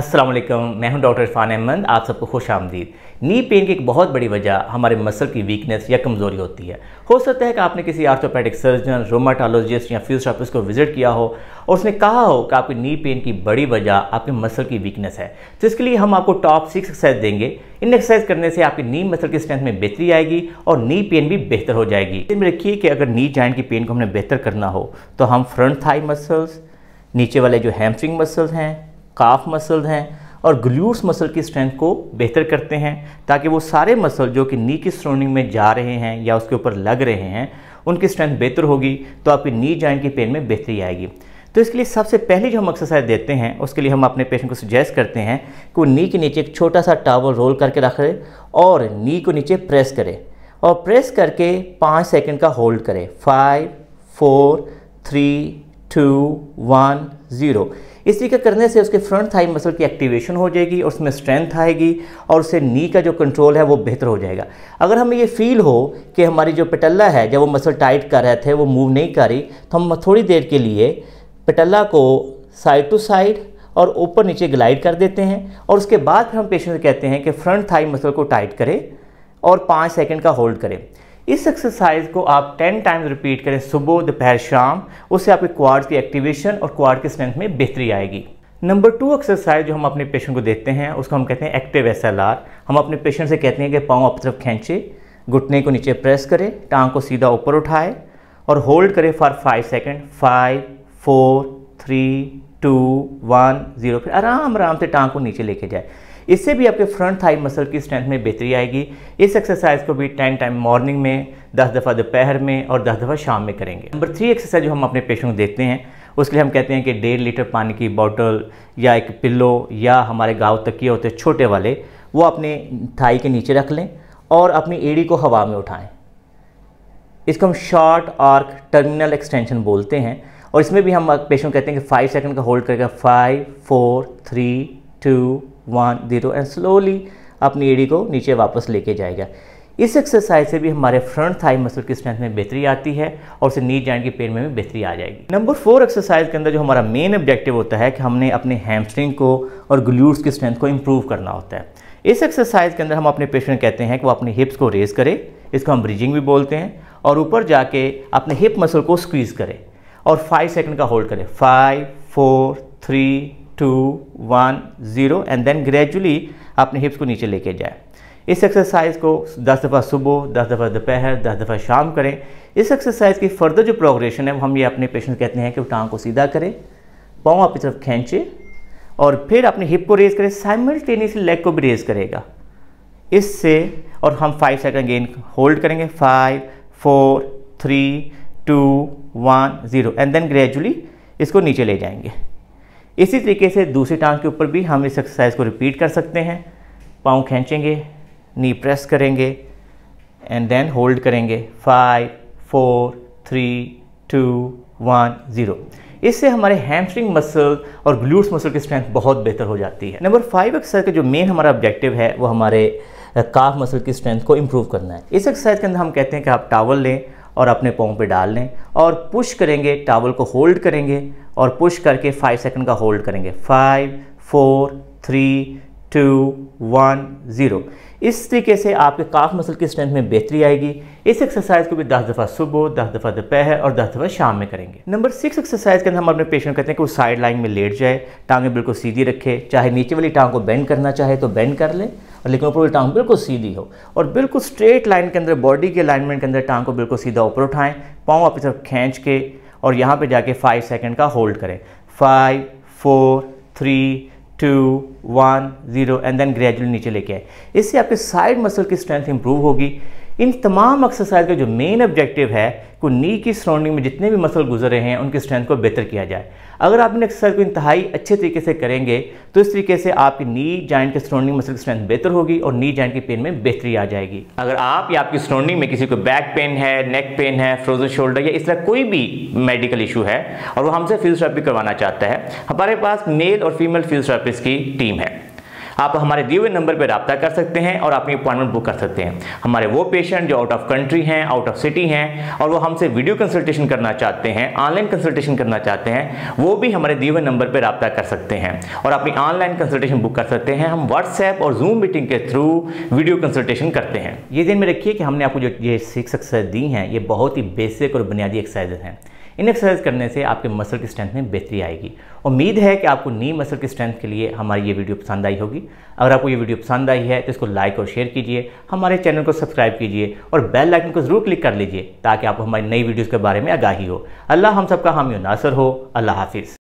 असलम मैं हूं डॉक्टर इरफान अहमद आप सबको खुश आमदीद नी पेन की एक बहुत बड़ी वजह हमारे मसल की वीकनेस या कमज़ोरी होती है हो सकता है कि आपने किसी आर्थोपैडिक सर्जन रोमाटोलॉजिस्ट या फिजियोथेरापिस्ट को विजिट किया हो और उसने कहा हो कि आपकी नी पेन की बड़ी वजह आपके मसल की वीकनेस है तो इसके लिए हम आपको टॉप सिक्स एक्सरसाइज देंगे इन एक्सरसाइज करने से आपकी नी मसल की स्ट्रेंथ में बेहतरी आएगी और नी पेन भी बेहतर हो जाएगी इसमें रखिए कि अगर नी जॉइंट की पेन को हमें बेहतर करना हो तो हम फ्रंट थाई मसल्स नीचे वाले जो हैमस्ट्रिंग मसल्स हैं काफ मसल्स हैं और ग्लूट्स मसल की स्ट्रेंथ को बेहतर करते हैं ताकि वो सारे मसल जो कि नी की स्ट्रोनिंग में जा रहे हैं या उसके ऊपर लग रहे हैं उनकी स्ट्रेंथ बेहतर होगी तो आपकी नी जॉइंट की पेन में बेहतरी आएगी तो इसके लिए सबसे पहले जो हम एक्सरसाइज देते हैं उसके लिए हम अपने पेशेंट को सजेस्ट करते हैं कि वो नी के नीचे एक छोटा सा टावल रोल करके रख रहे और नी को नीचे प्रेस करें और प्रेस करके पाँच सेकेंड का होल्ड करें five four three two one zero इस तरीके करने से उसके फ्रंट थाई मसल की एक्टिवेशन हो जाएगी और उसमें स्ट्रेंथ आएगी और उससे नी का जो कंट्रोल है वो बेहतर हो जाएगा अगर हमें ये फील हो कि हमारी जो पटल्ला है जब वो मसल टाइट कर रहे थे वो मूव नहीं कर रही तो हम थोड़ी देर के लिए पटल्ला को साइड टू साइड और ऊपर नीचे ग्लाइड कर देते हैं और उसके बाद फिर हम पेशेंट से कहते हैं कि फ्रंट थाई मसल को टाइट करें और पाँच सेकेंड का होल्ड करें इस एक्सरसाइज को आप 10 टाइम्स रिपीट करें सुबह दोपहर शाम उससे आपके क्वाड की एक्टिवेशन और क्वाड की स्ट्रेंथ में बेहतरी आएगी नंबर टू एक्सरसाइज जो हम अपने पेशेंट को देते हैं उसको हम कहते हैं एक्टिव एस हम अपने पेशेंट से कहते हैं कि पाँव आप तरफ खींचे घुटने को नीचे प्रेस करें टांग को सीधा ऊपर उठाए और होल्ड करें for five second five four three two one zero फिर आराम आराम से टांग को नीचे लेके जाए इससे भी आपके फ्रंट थाई मसल की स्ट्रेंथ में बेहतरी आएगी इस एक्सरसाइज को भी टेन टाइम मॉर्निंग में दस दफ़ा दोपहर में और दस दफ़ा शाम में करेंगे नंबर थ्री एक्सरसाइज जो हम अपने पेशेंट को देखते हैं उसके लिए हम कहते हैं कि डेढ़ लीटर पानी की बॉटल या एक पिल्लो या हमारे गाँव तकिए होते छोटे वाले वो अपने थाई के नीचे रख लें और अपनी एड़ी को हवा में उठाएं इसको हम शॉर्ट आर्क टर्मिनल एक्सटेंशन बोलते हैं और इसमें भी हम पेशेंट कहते हैं कि फाइव सेकंड का होल्ड करके five four three two one zero and slowly अपनी एड़ी को नीचे वापस लेके जाएगा इस एक्सरसाइज से भी हमारे फ्रंट थाई मसल की स्ट्रेंथ में बेहतरी आती है और उसे नीट जॉइंट की पेन में भी बेहतरी आ जाएगी नंबर फोर एक्सरसाइज के अंदर जो हमारा मेन ऑब्जेक्टिव होता है कि हमने अपने हैमस्ट्रिंग को और ग्लूट्स की स्ट्रेंथ को इम्प्रूव करना होता है इस एक्सरसाइज के अंदर हम अपने पेशेंट कहते हैं कि वो अपने हिप्स को रेज करे इसको हम ब्रिजिंग भी बोलते हैं और ऊपर जाके अपने हिप मसल को स्क्वीज़ करें और फाइव सेकेंड का होल्ड करें five four three two one zero and then gradually अपने हिप्स को नीचे लेके जाए इस एक्सरसाइज को 10 दफ़ा सुबह 10 दफ़ा दोपहर 10 दफ़ा शाम करें इस एक्सरसाइज की फर्दर जो प्रोग्रेशन है वो हम ये अपने पेशेंट कहते हैं कि टांग को सीधा करें पाँव आपकी तरफ खींचे और फिर अपने हिप को रेज़ करें साइमल्टेनियसली लेग को भी रेज़ करेगा इससे और हम फाइव सेकेंड गेंद होल्ड करेंगे five four three two one zero and then gradually इसको नीचे ले जाएंगे इसी तरीके से दूसरी टांग के ऊपर भी हम इस एक्सरसाइज को रिपीट कर सकते हैं पाँव खींचेंगे नी प्रेस करेंगे एंड देन होल्ड करेंगे five four three two one zero इससे हमारे हैमस्ट्रिंग मसल और ग्लूट्स मसल की स्ट्रेंथ बहुत बेहतर हो जाती है नंबर फाइव एक्सरसाइज का जो मेन हमारा ऑब्जेक्टिव है वो हमारे काफ uh, मसल की स्ट्रेंथ को इम्प्रूव करना है इस एक्सरसाइज के अंदर हम कहते हैं कि आप टावल लें और अपने पाँव पे डाल लें और पुश करेंगे टावल को होल्ड करेंगे और पुश करके फाइव सेकंड का होल्ड करेंगे five four three two one zero इस तरीके से आपके काफ मसल की स्ट्रेंथ में बेहतरी आएगी इस एक्सरसाइज को भी दस दफ़ा सुबह दस दफ़ा दोपहर और दस दफ़ा शाम में करेंगे नंबर सिक्स एक्सरसाइज के अंदर हम अपने पेशेंट कहते हैं कि वो साइड लाइन में लेट जाए टांगें बिल्कुल सीधी रखे चाहे नीचे वाली टांग को बेंड करना चाहे तो बेंड कर लें और लेकिन ऊपर की टांग बिल्कुल सीधी हो और बिल्कुल स्ट्रेट लाइन के अंदर बॉडी के अलाइनमेंट के अंदर टांग को बिल्कुल सीधा ऊपर उठाएं पाँव अपनी तरफ खींच के और यहाँ पे जाके फाइव सेकेंड का होल्ड करें five four three two one zero and then gradually नीचे लेके आए इससे आपके साइड मसल की स्ट्रेंथ इंप्रूव होगी इन तमाम एक्सरसाइज का जो मेन ऑब्जेक्टिव है को नी की सराउंडिंग में जितने भी मसल गुजर रहे हैं उनकी स्ट्रेंथ को बेहतर किया जाए अगर आप इन एक्सरसाइज को इंतहाई अच्छे तरीके से करेंगे तो इस तरीके से आपकी नी जॉइंट के सराउंडिंग मसल की स्ट्रेंथ बेहतर होगी और नी जॉइंट की पेन में बेहतरी आ जाएगी अगर आप या आपकी सराउंडिंग में किसी को बैक पेन है नेक पेन है फ्रोजन शोल्डर या इस तरह कोई भी मेडिकल इशू है और वो हमसे फिजियोथेरेपी करवाना चाहता है हमारे पास मेल और फीमेल फिजियोथेरेपिस्ट की टीम है आप हमारे दिए हुए नंबर पर रबता कर सकते हैं और अपनी अपॉइंटमेंट बुक कर सकते हैं हमारे वो पेशेंट जो आउट ऑफ कंट्री हैं आउट ऑफ सिटी हैं और वो हमसे वीडियो कंसल्टेशन करना चाहते हैं ऑनलाइन कंसल्टेशन करना चाहते हैं वो भी हमारे दिए हुए नंबर पर रबता कर सकते हैं और अपनी ऑनलाइन कंसल्टेशन बुक कर सकते हैं हम व्हाट्सएप और जूम मीटिंग के थ्रू वीडियो कंसल्टेशन करते हैं ये दिन में रखिए कि हमने आपको जो ये सिक्स एक्सरसाइज दी हैं ये बहुत ही बेसिक और बुनियादी एक्सरसाइजेज हैं इन एक्सरसाइज करने से आपके मसल की स्ट्रेंथ में बेहतरी आएगी उम्मीद है कि आपको नी मसल की स्ट्रेंथ के लिए हमारी ये वीडियो पसंद आई होगी अगर आपको ये वीडियो पसंद आई है तो इसको लाइक और शेयर कीजिए हमारे चैनल को सब्सक्राइब कीजिए और बेल आइकन को ज़रूर क्लिक कर लीजिए ताकि आपको हमारी नई वीडियोज़ के बारे में आगाही हो अल्लाह हम सबका हामी नासर हो अल्लाह हाफिज़